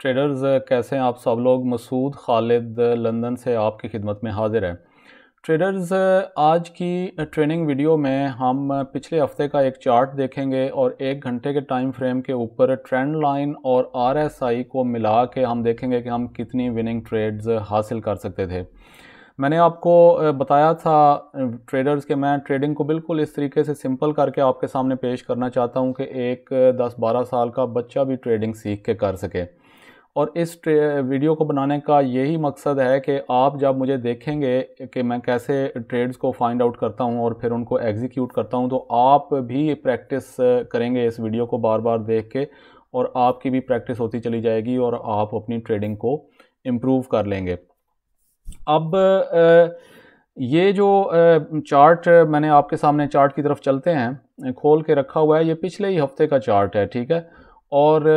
traders कैसे हैं आप सब लोग मसूद खालिद लंदन से आपकी खिदमत में हाजिर है ट्रेडर्स आज की ट्रेनिंग वीडियो में हम पिछले हफ्ते का एक चार्ट देखेंगे और एक घंटे के टाइम फ्रेम के ऊपर ट्रेंड लाइन और आरएसआई को मिला के हम देखेंगे कि हम कितनी विनिंग ट्रेड्स हासिल कर सकते थे मैंने आपको बताया था ट्रेडर्स के मैं ट्रेडिंग को बिल्कुल इस तरीके से सिंपल करके आपके सामने पेश करना चाहता हूँ कि एक 10-12 साल का बच्चा भी ट्रेडिंग सीख के कर सके और इस वीडियो को बनाने का यही मकसद है कि आप जब मुझे देखेंगे कि मैं कैसे ट्रेड्स को फाइंड आउट करता हूं और फिर उनको एग्जीक्यूट करता हूं तो आप भी प्रैक्टिस करेंगे इस वीडियो को बार बार देख के और आपकी भी प्रैक्टिस होती चली जाएगी और आप अपनी ट्रेडिंग को इम्प्रूव कर लेंगे अब ये जो चार्ट मैंने आपके सामने चार्ट की तरफ चलते हैं खोल के रखा हुआ है ये पिछले ही हफ्ते का चार्ट है ठीक है और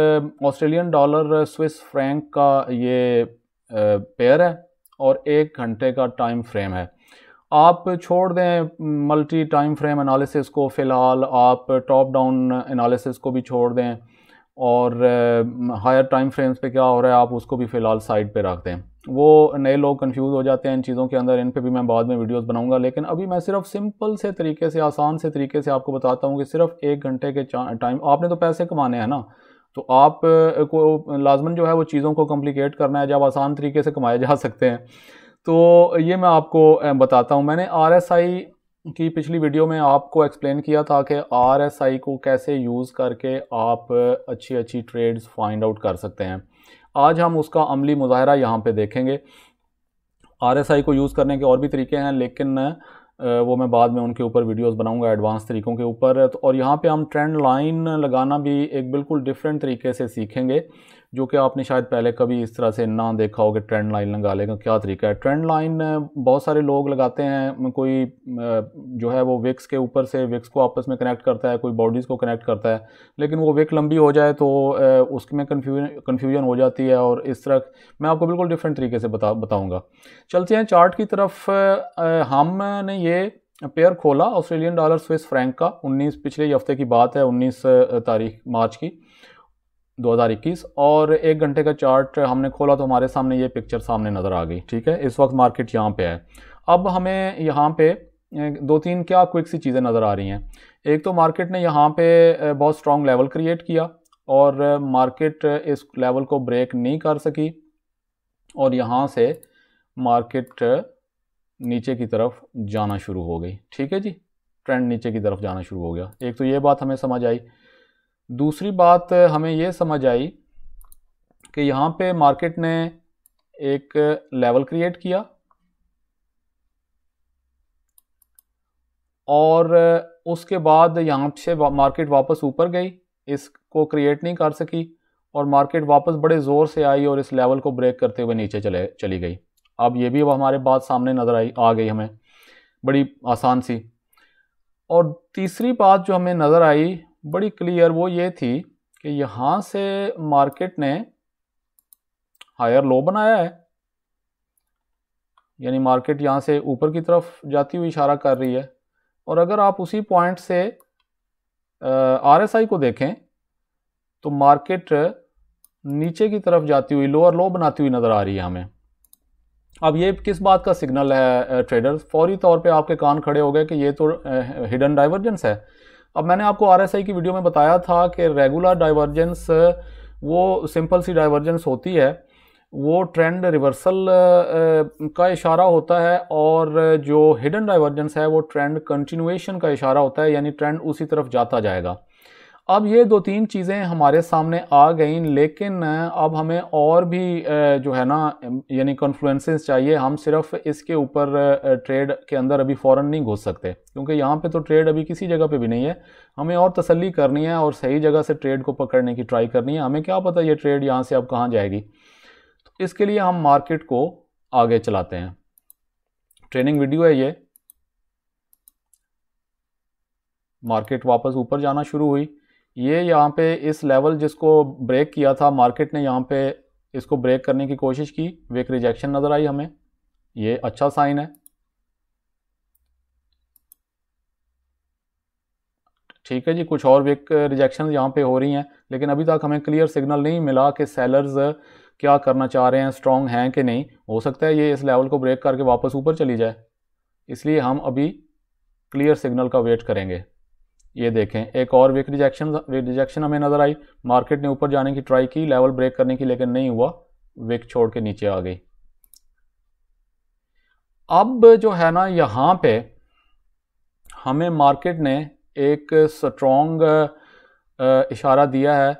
ऑस्ट्रेलियन डॉलर स्विस फ्रैंक का ये पेयर है और एक घंटे का टाइम फ्रेम है आप छोड़ दें मल्टी टाइम फ्रेम एनालिसिस को फ़िलहाल आप टॉप डाउन एनालिसिस को भी छोड़ दें और हायर टाइम फ्रेम्स पे क्या हो रहा है आप उसको भी फ़िलहाल साइड पे रख दें वो नए लोग कंफ्यूज हो जाते हैं इन चीज़ों के अंदर इन पे भी मैं बाद में वीडियोस बनाऊंगा लेकिन अभी मैं सिर्फ सिंपल से तरीके से आसान से तरीके से आपको बताता हूँ कि सिर्फ एक घंटे के टाइम आपने तो पैसे कमाने हैं ना तो आप को लाजमन जो है वो चीज़ों को कम्प्लिकेट करना है जब आसान तरीके से कमाए जा सकते हैं तो ये मैं आपको बताता हूँ मैंने आर एस आई कि पिछली वीडियो में आपको एक्सप्लेन किया था कि आई को कैसे यूज़ करके आप अच्छी अच्छी ट्रेड्स फाइंड आउट कर सकते हैं आज हम उसका अमली मुजाहरा यहाँ पे देखेंगे आई को यूज़ करने के और भी तरीके हैं लेकिन वो मैं बाद में उनके ऊपर वीडियोस बनाऊंगा एडवांस तरीक़ों के ऊपर तो और यहाँ पे हम ट्रेंड लाइन लगाना भी एक बिल्कुल डिफरेंट तरीके से सीखेंगे जो कि आपने शायद पहले कभी इस तरह से ना देखा हो कि ट्रेंड लाइन लगा लेगा क्या तरीका है ट्रेंड लाइन बहुत सारे लोग लगाते हैं कोई जो है वो विक्स के ऊपर से विक्स को आपस में कनेक्ट करता है कोई बॉडीज़ को कनेक्ट करता है लेकिन वो विक लंबी हो जाए तो उसमें कन्फ्यूजन कन्फ्यूजन हो जाती है और इस तरह मैं आपको बिल्कुल डिफरेंट तरीके से बता बताऊँगा चलते हैं चार्ट की तरफ हमने ये ये पेयर खोला ऑस्ट्रेलियन डॉलर स्विस फ्रैंक का 19 पिछले हफ्ते की बात है 19 तारीख मार्च की 2021 और एक घंटे का चार्ट हमने खोला तो हमारे सामने ये पिक्चर सामने नज़र आ गई ठीक है इस वक्त मार्केट यहाँ पे है अब हमें यहाँ पे दो तीन क्या क्विक सी चीज़ें नज़र आ रही हैं एक तो मार्केट ने यहाँ पे बहुत स्ट्रॉन्ग लेवल क्रिएट किया और मार्केट इस लेवल को ब्रेक नहीं कर सकी और यहाँ से मार्केट नीचे की तरफ जाना शुरू हो गई ठीक है जी ट्रेंड नीचे की तरफ जाना शुरू हो गया एक तो ये बात हमें समझ आई दूसरी बात हमें ये समझ आई कि यहाँ पे मार्केट ने एक लेवल क्रिएट किया और उसके बाद यहाँ से मार्केट वापस ऊपर गई इसको क्रिएट नहीं कर सकी और मार्केट वापस बड़े ज़ोर से आई और इस लेवल को ब्रेक करते हुए नीचे चले चली गई अब ये भी अब हमारे बात सामने नज़र आई आ गई हमें बड़ी आसान सी और तीसरी बात जो हमें नज़र आई बड़ी क्लियर वो ये थी कि यहाँ से मार्केट ने हायर लो बनाया है यानी मार्केट यहाँ से ऊपर की तरफ जाती हुई इशारा कर रही है और अगर आप उसी पॉइंट से आर एस आई को देखें तो मार्केट नीचे की तरफ जाती हुई लोअर लो बनाती हुई नज़र आ रही है हमें अब ये किस बात का सिग्नल है ट्रेडर फौरी तौर पे आपके कान खड़े हो गए कि ये तो हिडन डाइवर्जेंस है अब मैंने आपको आर की वीडियो में बताया था कि रेगुलर डाइवर्जेंस वो सिंपल सी डाइवर्जेंस होती है वो ट्रेंड रिवर्सल का इशारा होता है और जो हिडन डाइवर्जेंस है वो ट्रेंड कंटिन्यूएशन का इशारा होता है यानी ट्रेंड उसी तरफ जाता जाएगा अब ये दो तीन चीज़ें हमारे सामने आ गई लेकिन अब हमें और भी जो है ना यानी कॉन्फ्लुएंसेस चाहिए हम सिर्फ इसके ऊपर ट्रेड के अंदर अभी फ़ौर नहीं घुस सकते क्योंकि यहाँ पे तो ट्रेड अभी किसी जगह पे भी नहीं है हमें और तसल्ली करनी है और सही जगह से ट्रेड को पकड़ने की ट्राई करनी है हमें क्या पता ये ट्रेड यहाँ से अब कहाँ जाएगी तो इसके लिए हम मार्केट को आगे चलाते हैं ट्रेनिंग वीडियो है ये मार्केट वापस ऊपर जाना शुरू हुई ये यहाँ पे इस लेवल जिसको ब्रेक किया था मार्केट ने यहाँ पे इसको ब्रेक करने की कोशिश की वेक रिजेक्शन नज़र आई हमें ये अच्छा साइन है ठीक है जी कुछ और वेक रिजेक्शन यहाँ पे हो रही हैं लेकिन अभी तक हमें क्लियर सिग्नल नहीं मिला कि सेलर्स क्या करना चाह रहे हैं स्ट्रॉन्ग हैं कि नहीं हो सकता है ये इस लेवल को ब्रेक करके वापस ऊपर चली जाए इसलिए हम अभी क्लियर सिग्नल का वेट करेंगे ये देखें एक और वीक रिजेक्शन रिजेक्शन हमें नज़र आई मार्केट ने ऊपर जाने की ट्राई की लेवल ब्रेक करने की लेकिन नहीं हुआ विक छोड़ के नीचे आ गई अब जो है ना यहाँ पे हमें मार्केट ने एक स्ट्रॉन्ग इशारा दिया है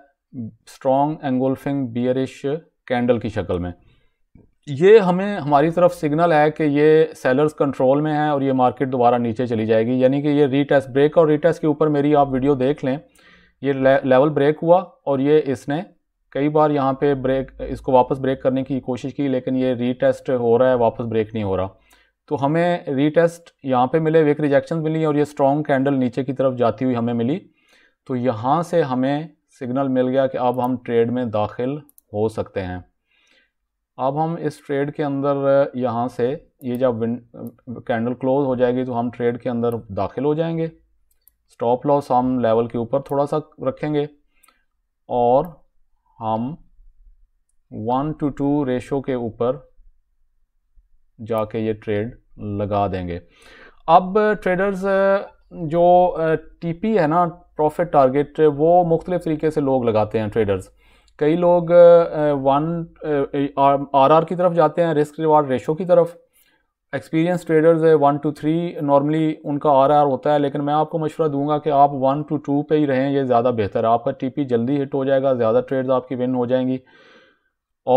स्ट्रॉन्ग एंगोल्फिंग बियरिश कैंडल की शक्ल में ये हमें हमारी तरफ सिग्नल है कि ये सेलर्स कंट्रोल में है और ये मार्केट दोबारा नीचे चली जाएगी यानी कि ये रीटेस्ट ब्रेक और रीटेस्ट के ऊपर मेरी आप वीडियो देख लें ये ले, लेवल ब्रेक हुआ और ये इसने कई बार यहाँ पे ब्रेक इसको वापस ब्रेक करने की कोशिश की लेकिन ये रीटेस्ट हो रहा है वापस ब्रेक नहीं हो रहा तो हमें रीटेस्ट यहाँ पे मिले वेक रिजेक्शन मिली और ये स्ट्रॉन्ग कैंडल नीचे की तरफ जाती हुई हमें मिली तो यहाँ से हमें सिग्नल मिल गया कि अब हम ट्रेड में दाखिल हो सकते हैं अब हम इस ट्रेड के अंदर यहाँ से ये जब कैंडल क्लोज हो जाएगी तो हम ट्रेड के अंदर दाखिल हो जाएंगे स्टॉप लॉस हम लेवल के ऊपर थोड़ा सा रखेंगे और हम वन टू टू रेशो के ऊपर जाके ये ट्रेड लगा देंगे अब ट्रेडर्स जो टीपी है ना प्रॉफिट टारगेट वो मुख्तलिफ़ तरीके से लोग लगाते हैं ट्रेडर्स कई लोग वन आर आर की तरफ जाते हैं रिस्क रिवार्ड रेशो की तरफ एक्सपीरियंस ट्रेडर्स है वन टू थ्री नॉर्मली उनका आर आर होता है लेकिन मैं आपको मशवरा दूंगा कि आप वन टू टू पे ही रहें ये ज़्यादा बेहतर है आपका पी जल्दी हिट हो जाएगा ज़्यादा ट्रेड्स आपकी विन हो जाएंगी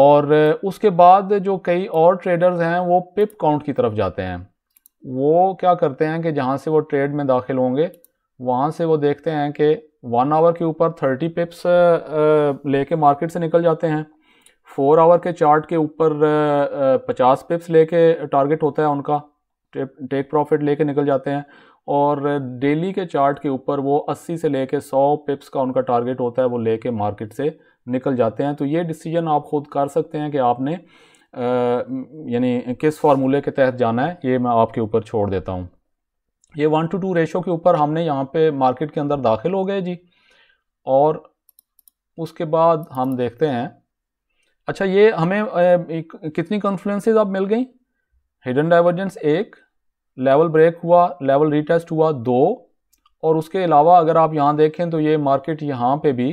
और उसके बाद जो कई और ट्रेडर्स हैं वो पिप काउंट की तरफ जाते हैं वो क्या करते हैं कि जहाँ से वो ट्रेड में दाखिल होंगे वहाँ से वो देखते हैं कि वन आवर के ऊपर थर्टी पिप्स लेके मार्केट से निकल जाते हैं फोर आवर के चार्ट के ऊपर पचास पिप्स लेके टारगेट होता है उनका टेक प्रॉफिट लेके निकल जाते हैं और डेली के चार्ट के ऊपर वो 80 से लेके 100 पिप्स का उनका टारगेट होता है वो लेके मार्केट से निकल जाते हैं तो ये डिसीजन आप खुद कर सकते हैं कि आपने यानी किस फार्मूले के तहत जाना है ये मैं आपके ऊपर छोड़ देता हूँ ये वन टू टू रेशो के ऊपर हमने यहाँ पे मार्केट के अंदर दाखिल हो गए जी और उसके बाद हम देखते हैं अच्छा ये हमें कितनी कॉन्फ्लुएंसेज अब मिल गई हिडन डाइवर्जेंस एक लेवल ब्रेक हुआ लेवल रिटेस्ट हुआ दो और उसके अलावा अगर आप यहाँ देखें तो ये मार्केट यहाँ पे भी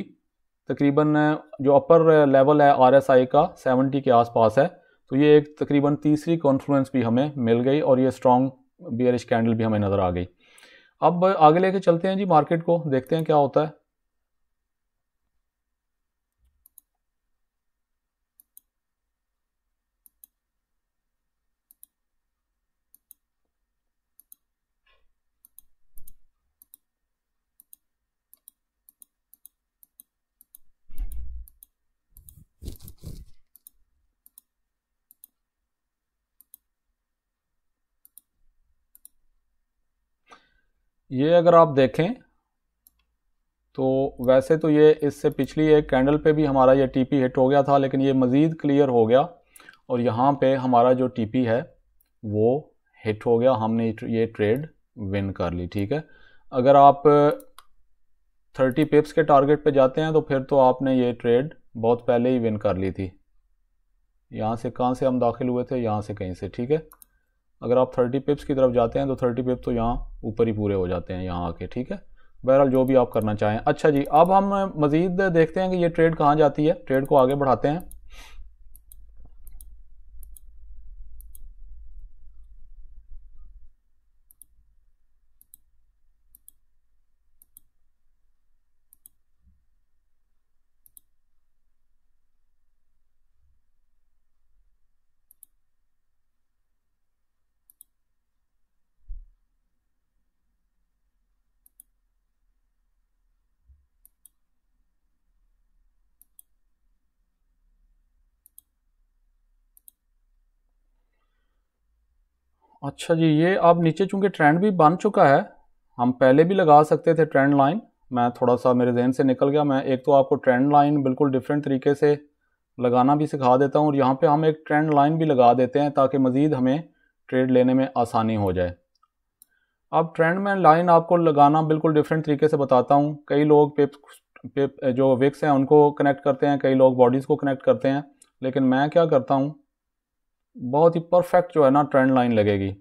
तकरीबन जो अपर लेवल है आरएसआई का सेवेंटी के आसपास है तो ये एक तकरीबन तीसरी कॉन्फ्लुएंस भी हमें मिल गई और ये स्ट्रॉन्ग बियरिश कैंडल भी हमें नज़र आ गई अब आगे लेके चलते हैं जी मार्केट को देखते हैं क्या होता है ये अगर आप देखें तो वैसे तो ये इससे पिछली एक कैंडल पे भी हमारा ये टीपी हिट हो गया था लेकिन ये मज़ीद क्लियर हो गया और यहाँ पे हमारा जो टीपी है वो हिट हो गया हमने ये ट्रेड विन कर ली ठीक है अगर आप 30 पिप्स के टारगेट पे जाते हैं तो फिर तो आपने ये ट्रेड बहुत पहले ही विन कर ली थी यहाँ से कहाँ से हम दाखिल हुए थे यहाँ से कहीं से ठीक है अगर आप थर्टी पिप्स की तरफ जाते हैं तो थर्टी पिप्स तो यहाँ ऊपर ही पूरे हो जाते हैं यहाँ आके ठीक है बहरहाल जो भी आप करना चाहें अच्छा जी अब हम मज़ीद देखते हैं कि ये ट्रेड कहाँ जाती है ट्रेड को आगे बढ़ाते हैं अच्छा जी ये अब नीचे चूंकि ट्रेंड भी बन चुका है हम पहले भी लगा सकते थे ट्रेंड लाइन मैं थोड़ा सा मेरे जहन से निकल गया मैं एक तो आपको ट्रेंड लाइन बिल्कुल डिफरेंट तरीके से लगाना भी सिखा देता हूँ और यहाँ पे हम एक ट्रेंड लाइन भी लगा देते हैं ताकि मज़ीद हमें ट्रेड लेने में आसानी हो जाए अब ट्रेंड में लाइन आपको लगाना बिल्कुल डिफरेंट तरीके से बताता हूँ कई लोग पेप पेप जो विक्स हैं उनको कनेक्ट करते हैं कई लोग बॉडीज़ को कनेक्ट करते हैं लेकिन मैं क्या करता हूँ बहुत ही परफेक्ट जो है ना ट्रेंड लाइन लगेगी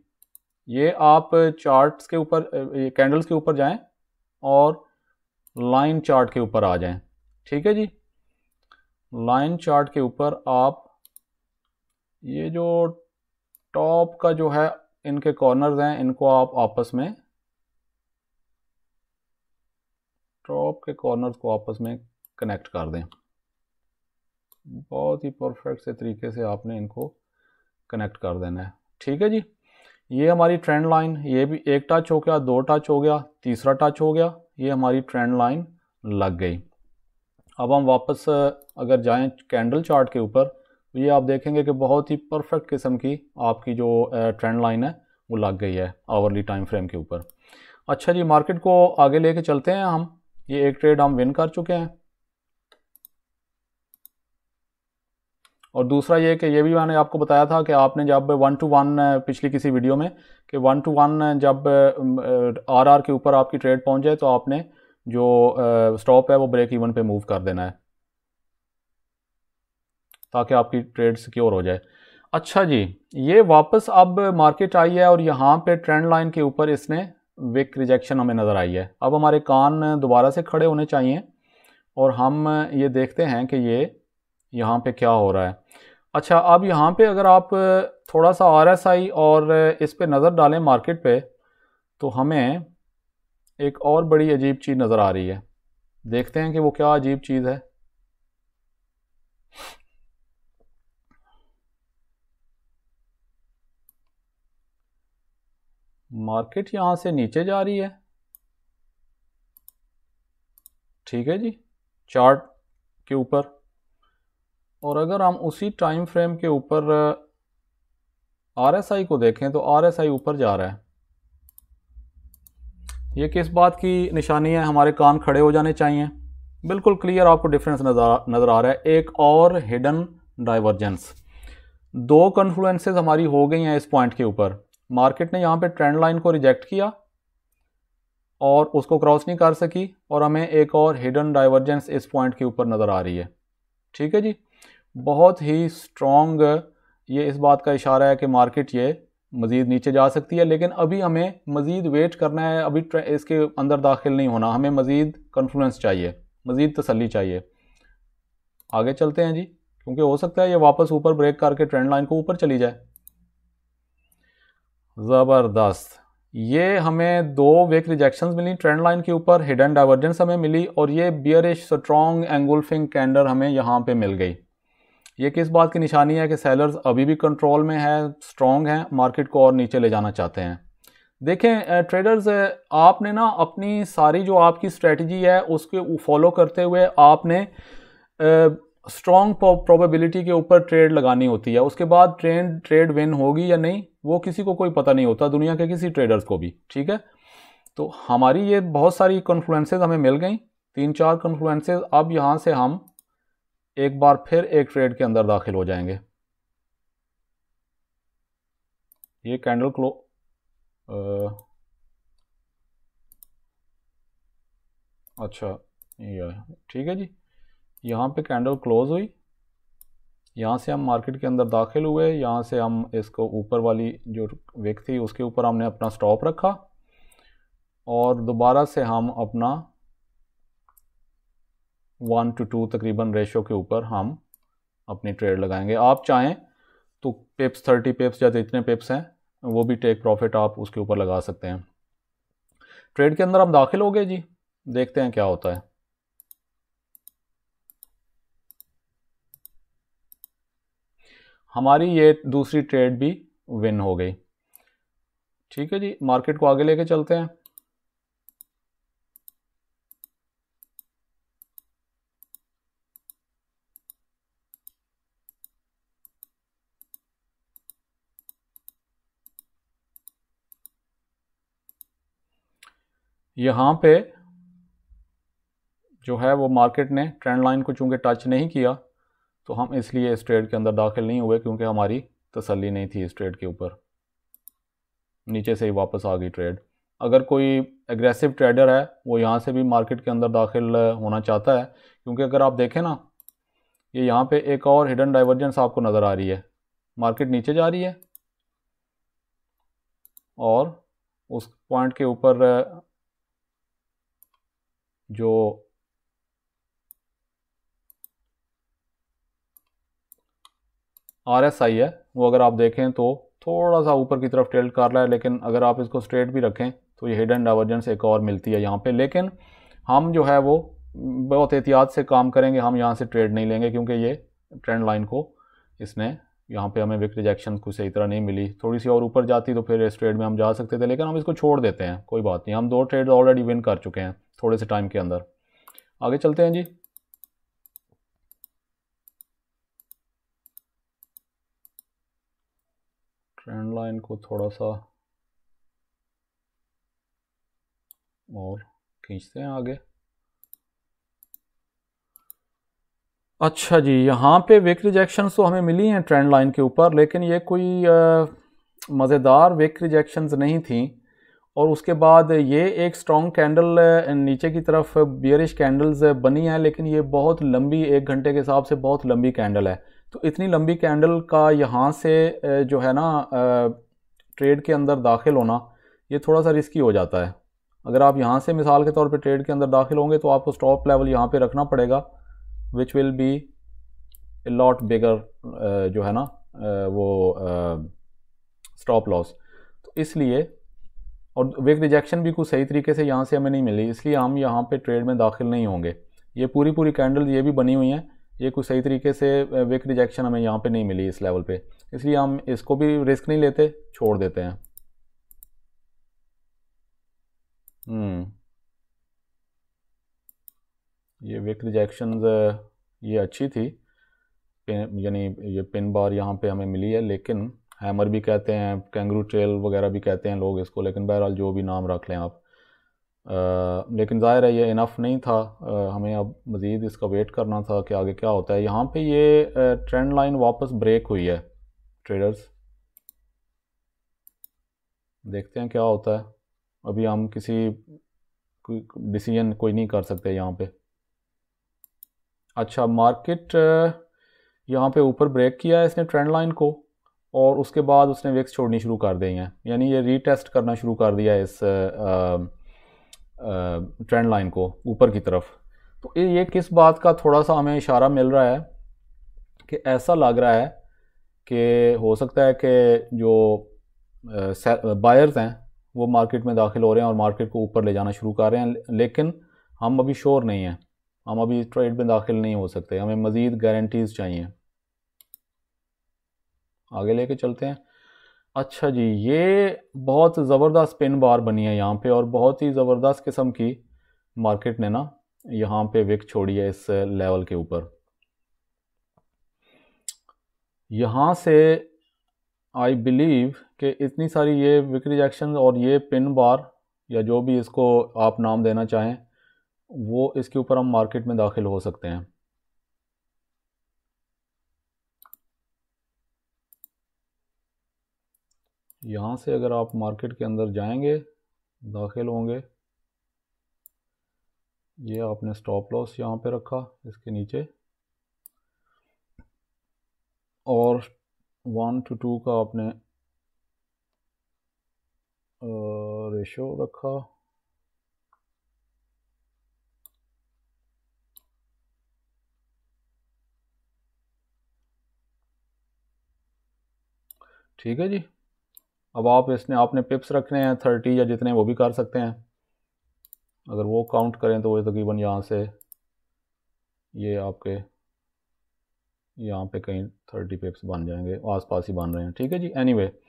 ये आप चार्ट्स के ऊपर कैंडल्स के ऊपर जाएं और लाइन चार्ट के ऊपर आ जाएं ठीक है जी लाइन चार्ट के ऊपर आप ये जो टॉप का जो है इनके कॉर्नर्स हैं इनको आप आपस में टॉप के कॉर्नर्स को आपस में कनेक्ट कर दें बहुत ही परफेक्ट से तरीके से आपने इनको कनेक्ट कर देना है ठीक है जी ये हमारी ट्रेंड लाइन ये भी एक टच हो गया दो टच हो गया तीसरा टच हो गया ये हमारी ट्रेंड लाइन लग गई अब हम वापस अगर जाएं कैंडल चार्ट के ऊपर तो ये आप देखेंगे कि बहुत ही परफेक्ट किस्म की आपकी जो ट्रेंड लाइन है वो लग गई है आवरली टाइम फ्रेम के ऊपर अच्छा जी मार्केट को आगे लेके चलते हैं हम ये एक ट्रेड हम विन कर चुके हैं और दूसरा ये कि ये भी मैंने आपको बताया था कि आपने जब वन टू वन पिछली किसी वीडियो में कि वन टू वन जब आर आर के ऊपर आपकी ट्रेड पहुंच जाए तो आपने जो स्टॉप है वो ब्रेक इवन पे मूव कर देना है ताकि आपकी ट्रेड सिक्योर हो जाए अच्छा जी ये वापस अब मार्केट आई है और यहाँ पे ट्रेंड लाइन के ऊपर इसने विक रिजेक्शन हमें नज़र आई है अब हमारे कान दोबारा से खड़े होने चाहिए और हम ये देखते हैं कि ये यहाँ पे क्या हो रहा है अच्छा अब यहाँ पे अगर आप थोड़ा सा आर एस आई और इस पे नज़र डालें मार्केट पे तो हमें एक और बड़ी अजीब चीज़ नज़र आ रही है देखते हैं कि वो क्या अजीब चीज़ है मार्केट यहाँ से नीचे जा रही है ठीक है जी चार्ट के ऊपर और अगर हम उसी टाइम फ्रेम के ऊपर आर एस आई को देखें तो आर एस आई ऊपर जा रहा है ये किस बात की निशानी है हमारे कान खड़े हो जाने चाहिए बिल्कुल क्लियर आपको डिफरेंस नज़र नज़र आ रहा है एक और हिडन डाइवर्जेंस दो कन्फ्लुएंसेज हमारी हो गई हैं इस पॉइंट के ऊपर मार्केट ने यहाँ पे ट्रेंड लाइन को रिजेक्ट किया और उसको क्रॉस नहीं कर सकी और हमें एक और हिडन डाइवर्जेंस इस पॉइंट के ऊपर नज़र आ रही है ठीक है जी बहुत ही स्ट्रॉन्ग ये इस बात का इशारा है कि मार्केट ये मज़ीद नीचे जा सकती है लेकिन अभी हमें मज़ीद वेट करना है अभी इसके अंदर दाखिल नहीं होना हमें मज़ीद कन्फ्लुंस चाहिए मज़ीद तसली चाहिए आगे चलते हैं जी क्योंकि हो सकता है ये वापस ऊपर ब्रेक करके ट्रेंड लाइन को ऊपर चली जाए ज़बरदस्त ये हमें दो वेक रिजेक्शन मिली ट्रेंड लाइन के ऊपर हिडन डाइवर्जेंस हमें मिली और ये बियरिश स्ट्रॉन्ग एंगुलफिंग कैंडर हमें यहाँ पे मिल गई ये किस बात की निशानी है कि सेलर्स अभी भी कंट्रोल में है स्ट्रॉन्ग हैं मार्केट को और नीचे ले जाना चाहते हैं देखें ट्रेडर्स आपने ना अपनी सारी जो आपकी स्ट्रेटजी है उसके फॉलो करते हुए आपने स्ट्रॉन्ग प्रोबेबिलिटी के ऊपर ट्रेड लगानी होती है उसके बाद ट्रेंड ट्रेड विन होगी या नहीं वो किसी को कोई पता नहीं होता दुनिया के किसी ट्रेडर्स को भी ठीक है तो हमारी ये बहुत सारी कन्फ्लुएंसेज हमें मिल गई तीन चार कन्फ्लुएंसेज अब यहाँ से हम एक बार फिर एक ट्रेड के अंदर दाखिल हो जाएंगे ये कैंडल क्लो आ, अच्छा ये ठीक है जी यहाँ पे कैंडल क्लोज हुई यहाँ से हम मार्केट के अंदर दाखिल हुए यहाँ से हम इसको ऊपर वाली जो विक थी उसके ऊपर हमने अपना स्टॉप रखा और दोबारा से हम अपना वन टू टू तकरीबन रेशो के ऊपर हम अपनी ट्रेड लगाएंगे आप चाहें तो पिप्स थर्टी पिप्स या जितने तो पिप्स हैं वो भी टेक प्रॉफिट आप उसके ऊपर लगा सकते हैं ट्रेड के अंदर हम दाखिल हो गए जी देखते हैं क्या होता है हमारी ये दूसरी ट्रेड भी विन हो गई ठीक है जी मार्केट को आगे लेके चलते हैं यहाँ पे जो है वो मार्केट ने ट्रेंड लाइन को चूँकि टच नहीं किया तो हम इसलिए इस ट्रेड के अंदर दाखिल नहीं हुए क्योंकि हमारी तसली नहीं थी इस ट्रेड के ऊपर नीचे से ही वापस आ गई ट्रेड अगर कोई एग्रेसिव ट्रेडर है वो यहाँ से भी मार्केट के अंदर दाखिल होना चाहता है क्योंकि अगर आप देखें ना ये यह यहाँ पे एक और हिडन डाइवर्जेंस आपको नज़र आ रही है मार्केट नीचे जा रही है और उस पॉइंट के ऊपर जो आर एस आई है वो अगर आप देखें तो थोड़ा सा ऊपर की तरफ टेल्ट कर रहा है लेकिन अगर आप इसको स्ट्रेट भी रखें तो ये हिडन डाइवर्जेंस एक और मिलती है यहाँ पे लेकिन हम जो है वो बहुत एहतियात से काम करेंगे हम यहाँ से ट्रेड नहीं लेंगे क्योंकि ये ट्रेंड लाइन को इसने यहाँ पे हमें विक रिजेक्शन कुछ सही तरह नहीं मिली थोड़ी सी और ऊपर जाती तो फिर इस ट्रेड में हम जा सकते थे लेकिन हम इसको छोड़ देते हैं कोई बात नहीं हम दो ट्रेड ऑलरेडी विन कर चुके हैं थोड़े से टाइम के अंदर आगे चलते हैं जी ट्रेंड लाइन को थोड़ा सा और खींचते हैं आगे अच्छा जी यहाँ पे वेक रिजेक्शन तो हमें मिली हैं ट्रेंड लाइन के ऊपर लेकिन ये कोई मज़ेदार वेक रिजेक्शन नहीं थी और उसके बाद ये एक स्ट्रॉन्ग कैंडल नीचे की तरफ बियरिश कैंडल्स बनी हैं लेकिन ये बहुत लंबी एक घंटे के हिसाब से बहुत लंबी कैंडल है तो इतनी लंबी कैंडल का यहाँ से जो है ना ट्रेड के अंदर दाखिल होना ये थोड़ा सा रिस्की हो जाता है अगर आप यहाँ से मिसाल के तौर पर ट्रेड के अंदर दाखिल होंगे तो आपको स्टॉप लेवल यहाँ पर रखना पड़ेगा which will be a lot bigger जो है ना uh, वो स्टॉप uh, लॉस तो इसलिए और वेक रिजेक्शन भी कुछ सही तरीके से यहाँ से हमें नहीं मिली इसलिए हम यहाँ पे ट्रेड में दाखिल नहीं होंगे ये पूरी पूरी कैंडल ये भी बनी हुई हैं ये कुछ सही तरीके से विक uh, रिजेक्शन हमें यहाँ पे नहीं मिली इस लेवल पे इसलिए हम इसको भी रिस्क नहीं लेते छोड़ देते हैं हम्म ये विक रिजेक्शन ये अच्छी थी यानी ये पिन बार यहाँ पे हमें मिली है लेकिन हैमर भी कहते हैं कैंगरू ट्रेल वगैरह भी कहते हैं लोग इसको लेकिन बहरहाल जो भी नाम रख लें आप आ, लेकिन ज़ाहिर है ये इनफ नहीं था आ, हमें अब मज़ीद इसका वेट करना था कि आगे क्या होता है यहाँ पे ये ट्रेंड लाइन वापस ब्रेक हुई है ट्रेडर्स देखते हैं क्या होता है अभी हम किसी डिसीजन कोई नहीं कर सकते यहाँ पर अच्छा मार्केट uh, यहाँ पे ऊपर ब्रेक किया है इसने ट्रेंड लाइन को और उसके बाद उसने वेक्स छोड़नी शुरू कर दी है यानी ये रीटेस्ट करना शुरू कर दिया है इस आ, ट्रेंड लाइन को ऊपर की तरफ तो ये किस बात का थोड़ा सा हमें इशारा मिल रहा है कि ऐसा लग रहा है कि हो सकता है कि जो बायर्स uh, uh, हैं वो मार्केट में दाखिल हो रहे हैं और मार्केट को ऊपर ले जाना शुरू कर रहे हैं लेकिन हम अभी शोर नहीं हैं हम अभी इस ट्रेड में दाखिल नहीं हो सकते हमें मज़ीद गारंटीज़ चाहिए आगे लेके चलते हैं अच्छा जी ये बहुत ज़बरदस्त पिन बार बनी है यहाँ पे और बहुत ही ज़बरदस्त किस्म की मार्केट ने ना यहाँ पे विक छोड़ी है इस लेवल के ऊपर यहाँ से आई बिलीव कि इतनी सारी ये विक रिजेक्शन और ये पिन बार या जो भी इसको आप नाम देना चाहें वो इसके ऊपर हम मार्केट में दाखिल हो सकते हैं यहाँ से अगर आप मार्केट के अंदर जाएंगे दाखिल होंगे ये आपने स्टॉप लॉस यहाँ पे रखा इसके नीचे और वन टू टू का आपने रेशो रखा ठीक है जी अब आप इसने आपने पिप्स रखने हैं थर्टी या जितने वो भी कर सकते हैं अगर वो काउंट करें तो वो तकरीबन यहाँ से ये आपके यहाँ पे कहीं थर्टी पिप्स बन जाएंगे आसपास ही बन रहे हैं ठीक है जी एनीवे anyway,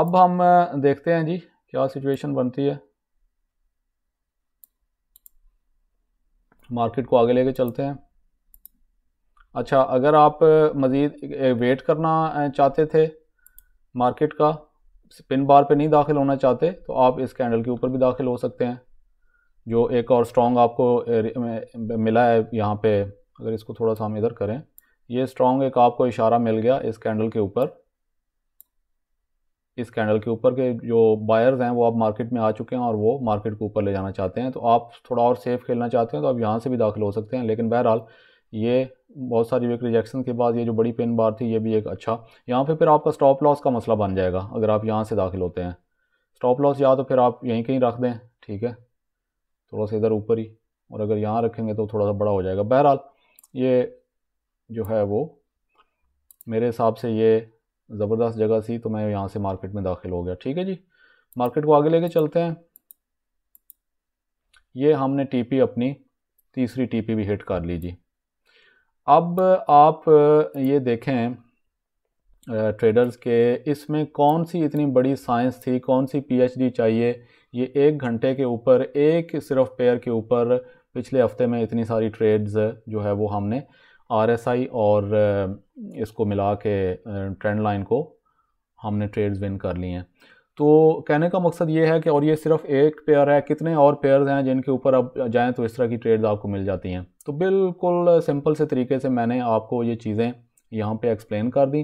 अब हम देखते हैं जी क्या सिचुएशन बनती है मार्केट को आगे लेके चलते हैं अच्छा अगर आप मज़ीद वेट करना चाहते थे मार्केट का पिन बार पे नहीं दाखिल होना चाहते तो आप इस कैंडल के ऊपर भी दाखिल हो सकते हैं जो एक और स्ट्रॉन्ग आपको मिला है यहाँ पे अगर इसको थोड़ा सा हम इधर करें ये स्ट्रॉन्ग एक आपको इशारा मिल गया इस कैंडल के ऊपर इस कैंडल के ऊपर के जो बायर्स हैं वो आप मार्केट में आ चुके हैं और वो मार्केट के ऊपर ले जाना चाहते हैं तो आप थोड़ा और सेफ खेलना चाहते हैं तो आप यहाँ से भी दाखिल हो सकते हैं लेकिन बहरहाल ये बहुत सारी वेक रिजेक्शन के बाद ये जो बड़ी पेन बार थी ये भी एक अच्छा यहाँ पे फिर आपका स्टॉप लॉस का मसला बन जाएगा अगर आप यहाँ से दाखिल होते हैं स्टॉप लॉस या तो फिर आप यहीं कहीं रख दें ठीक है थोड़ा सा इधर ऊपर ही और अगर यहाँ रखेंगे तो थोड़ा सा बड़ा हो जाएगा बहरहाल ये जो है वो मेरे हिसाब से ये ज़बरदस्त जगह थी तो मैं यहाँ से मार्केट में दाखिल हो गया ठीक है जी मार्केट को आगे लेके चलते हैं ये हमने टीपी अपनी तीसरी टीपी भी हिट कर ली जी अब आप ये देखें ट्रेडर्स के इसमें कौन सी इतनी बड़ी साइंस थी कौन सी पीएचडी चाहिए ये एक घंटे के ऊपर एक सिर्फ पेयर के ऊपर पिछले हफ्ते में इतनी सारी ट्रेड्स जो है वो हमने आरएसआई और इसको मिला के ट्रेंड लाइन को हमने ट्रेड्स विन कर ली हैं तो कहने का मकसद ये है कि और ये सिर्फ एक पेयर है कितने और पेयर हैं जिनके ऊपर आप जाएँ तो इस तरह की ट्रेड आपको मिल जाती हैं तो बिल्कुल सिंपल से तरीके से मैंने आपको ये चीज़ें यहाँ पे एक्सप्लेन कर दी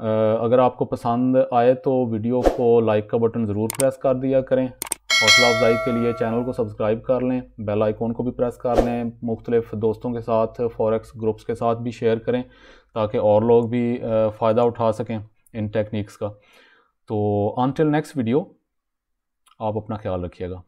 अगर आपको पसंद आए तो वीडियो को लाइक का बटन ज़रूर प्रेस कर दिया करें हौसला अफजाई के लिए चैनल को सब्सक्राइब कर लें बेल आइकॉन को भी प्रेस कर लें मुख्तलिफ दोस्तों के साथ फॉरेक्स ग्रुप्स के साथ भी शेयर करें ताकि और लोग भी फ़ायदा उठा सकें इन टेक्निक्स का तो अनटिल नेक्स्ट वीडियो आप अपना ख्याल रखिएगा